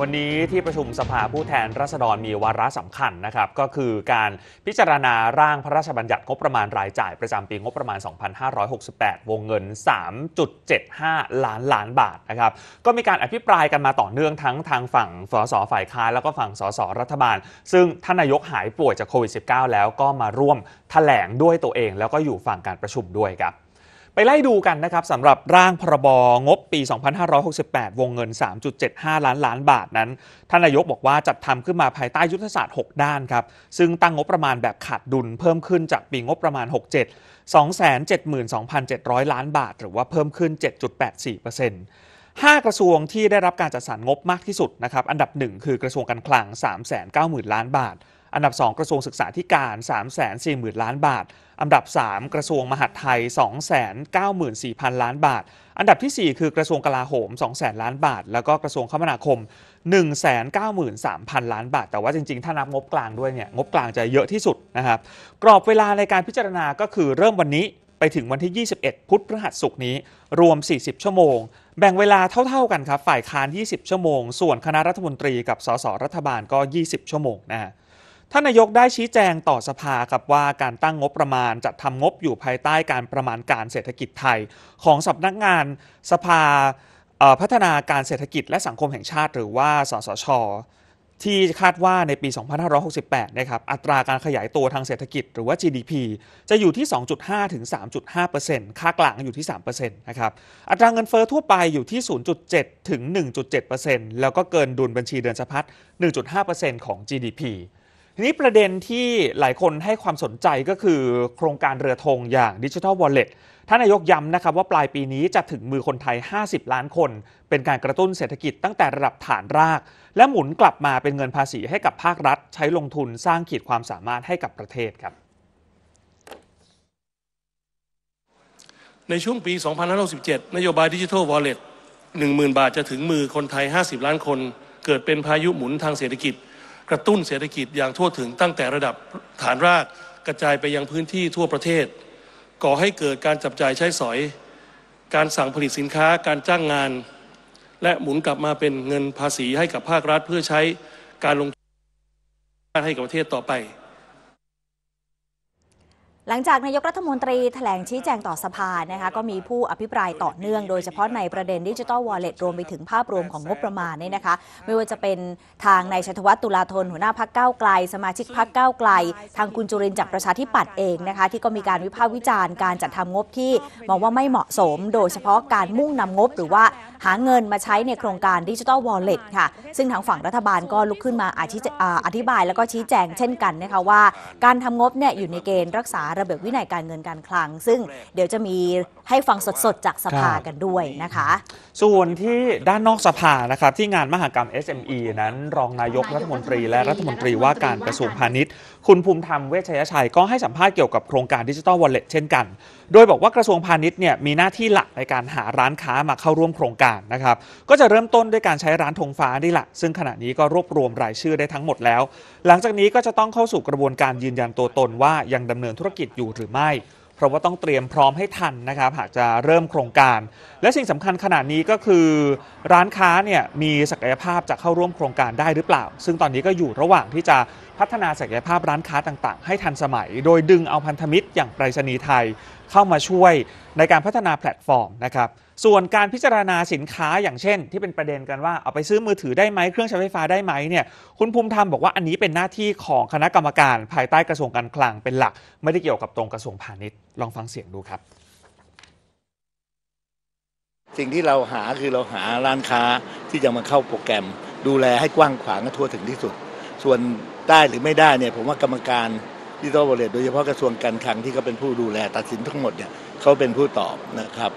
วันนี้ที่ประชุมสภาผู้แทนราษฎรมีวาระสำคัญนะครับก็คือการพิจารณาร่างพระราชบัญญัติงบประมาณรายจ่ายประจำปีงบประมาณ 2568 วงเงิน 3.75 ล้านล้านบาทนะครับก็มีการอภิปรายกันมาต่อเนื่องทั้งทางฝั่งสสฝ่ายค้านแล้วก็ฝั่งสสรัฐบาล ซึ่งท่านนายกหายป่วยจากโควิด -19 แล้วก็มาร่วมแถลงด้วยตัวเอง แล้วก็อยู่ฝั่งการประชุมด้วยครับไปไล่ดูกันนะครับสำหรับร่างพรบงบปี 2568 วงเงิน 3.75 ล้านล้านบาทนั้น ท่านนายกบอกว่าจัดทำขึ้นมาภายใต้ยุทธศาสตร์ 6 ด้านครับ ซึ่งตั้งงบประมาณแบบขาดดุลเพิ่มขึ้นจากปีงบประมาณ 67 272,700 ล้านบาทหรือว่าเพิ่มขึ้น 7.84% 5 กระทรวงที่ได้รับการจัดสรรงบมากที่สุดนะครับอันดับ 1 คือกระทรวงการคลัง 390,000 ล้านบาทอันดับ 2 กระทรวงศึกษาธิการ 3 4 0 0 0นล้านบาท อันดับ 3 กระทรวงมหาดไทย2 9 4 0 0 0ล้านบาท อันดับที่ 4 คือกระทรวงกลาโหม2 0แสนล้านบาท แล้วก็กระทรวงคมนาคม1 9 3 0 0 0 ล้านบาท แต่ว่าจริงๆ ถ้านับงบกลางด้วยเนี่ย งบกลางจะเยอะที่สุดนะครับ กรอบเวลาในการพิจารณาก็คือเริ่มวันนี้ไปถึงวันที่ 21 พุธพฤหัสศุกร์นี้ รวม 40 ชั่วโมง แบ่งเวลาเท่าๆกันครับ ฝ่ายค้าน 20 ชั่วโมง ส่วนคณะรัฐมนตรีกับสสรัฐบาลก็ 20 ชั่วโมงนะะท่านนายกได้ชี้แจงต่อสภาครับว่าการตั้งงบประมาณจัดทำงบอยู่ภายใต้การประมาณการเศรษฐกิจไทย ของสำนักงานสภาพัฒนาการเศรษฐกิจและสังคมแห่งชาติ หรือว่าสสชที่คาดว่าในปี 2568 นะครับอัตราการขยายตัวทางเศรษฐกิจหรือว่า GDP จะอยู่ที่ 2.5 ถึง 3.5%ค่ากลางอยู่ที่3%นะครับอัตราเงินเฟอ้อทั่วไปอยู่ที่ 0.7 ถึง 1.7%แล้วก็เกินดุลบัญชีเดือนสะพัด1.5%ของ GDP ทีนี้ประเด็นที่หลายคนให้ความสนใจก็คือโครงการเรือธงอย่างดิจิทัลวอลเล็ตท่านนายกย้ำนะครับว่าปลายปีนี้จะถึงมือคนไทย 50 ล้านคน เป็นการกระตุ้นเศรษฐกิจตั้งแต่ระดับฐานราก และหมุนกลับมาเป็นเงินภาษีให้กับภาครัฐใช้ลงทุนสร้างขีดความสามารถให้กับประเทศครับ ในช่วงปี 2567นโยบายดิจิทัลวอลเล็ต10,000 บาทจะถึงมือคนไทย 50 ล้านคน เกิดเป็นพายุหมุนทางเศรษฐกิจกระตุ้นเศรษฐกิจอย่างทั่วถึงตั้งแต่ระดับฐานรากกระจายไปยังพื้นที่ทั่วประเทศ ก่อให้เกิดการจับจ่ายใช้สอย การสั่งผลิตสินค้าการจ้างงาน และหมุนกลับมาเป็นเงินภาษีให้กับภาครัฐเพื่อใช้การลงทุนให้กับประเทศต่อไปหลังจากนายกรัฐมนตรีถแถลงชี้แจงต่อสภานะคะก็มีผู้อภิปรายต่อเนื่องโดยเฉพาะในประเด็นดิจิทัลวอลเล็ตรวมไปถึงภาพรวมของงบประมาณนี่นะคะ ไม่ว่าจะเป็นทางนายชัยวัฒน์ตุลาธนหัวหน้าพักเก้าไกล สมาชิกพักเก้าไกล ทางคุณจุรินจากประชาธิปัตย์เองนะคะ ที่ก็มีการวิพากษ์วิจารณ์การจัดทำงบที่มองว่าไม่เหมาะสมโดยเฉพาะการมุ่งนำงบหรือว่าหาเงินมาใช้ในโครงการดิจิทัลวอลเล็ตค่ะซึ่งทางฝั่งรัฐบาลก็ลุกขึ้นมาอธิบายแล้วก็ชี้แจงเช่นกันนะคะว่าการทำงบเนี่ยอยู่ในเกณฑ์รักษาระเบียบวินัยการเงินการคลัง ซึ่งเดี๋ยวจะมีให้ฟังสดๆ จากสภากันด้วยนะคะ ส่วนที่ด้านนอกสภานะครับที่งานมหกรรม SME นั้นรองนายกรัฐมนตรีและรัฐมนตรีว่าการกระทรวงพาณิชย์ คุณภูมิธรรมเวชยชัย ก็ให้สัมภาษณ์เกี่ยวกับโครงการดิจิทัลวอลเล็ตเช่นกัน โดยบอกว่ากระทรวงพาณิชย์เนี่ยมีหน้าที่หลักในการหาร้านค้ามาเข้าร่วมโครงการการนะครับก็จะเริ่มต้นด้วยการใช้ร้านธงฟ้านี่แหละซึ่งขณะนี้ก็รวบรวมรายชื่อได้ทั้งหมดแล้ว หลังจากนี้ก็จะต้องเข้าสู่กระบวนการยืนยันตัวตนว่ายังดำเนินธุรกิจอยู่หรือไม่ เพราะว่าต้องเตรียมพร้อมให้ทันนะครับหากจะเริ่มโครงการ และสิ่งสำคัญขณะนี้ก็คือร้านค้าเนี่ยมีศักยภาพจะเข้าร่วมโครงการได้หรือเปล่า ซึ่งตอนนี้ก็อยู่ระหว่างที่จะพัฒนาศักยภาพร้านค้าต่างๆ ให้ทันสมัย โดยดึงเอาพันธมิตรอย่างไปรษณีย์ไทยเข้ามาช่วยในการพัฒนาแพลตฟอร์มนะครับส่วนการพิจารณาสินค้าอย่างเช่น ที่เป็นประเด็นกันว่าเอาไปซื้อมือถือได้ไหมเครื่องใช้ไฟฟ้าได้ไหมเนี่ยคุณภูมิธรรมบอกว่าอันนี้เป็นหน้าที่ของคณะกรรมการ ภายใต้กระทรวงการคลังเป็นหลักไม่ได้เกี่ยวกับตรงกระทรวงพาณิชย์ลองฟังเสียงดูครับ สิ่งที่เราหาคือเราหาร้านค้าที่จะมาเข้าโปรแกรมดูแลให้กว้างขวางและทั่วถึงที่สุด ส่วนได้หรือไม่ได้เนี่ย ผมว่ากรรมการดิจิทัลบริษัทโดยเฉพาะกระทรวงการคลังที่เขาเป็นผู้ดูแลตัดสินทั้งหมดเนี่ยเขาเป็นผู้ตอบนะครับ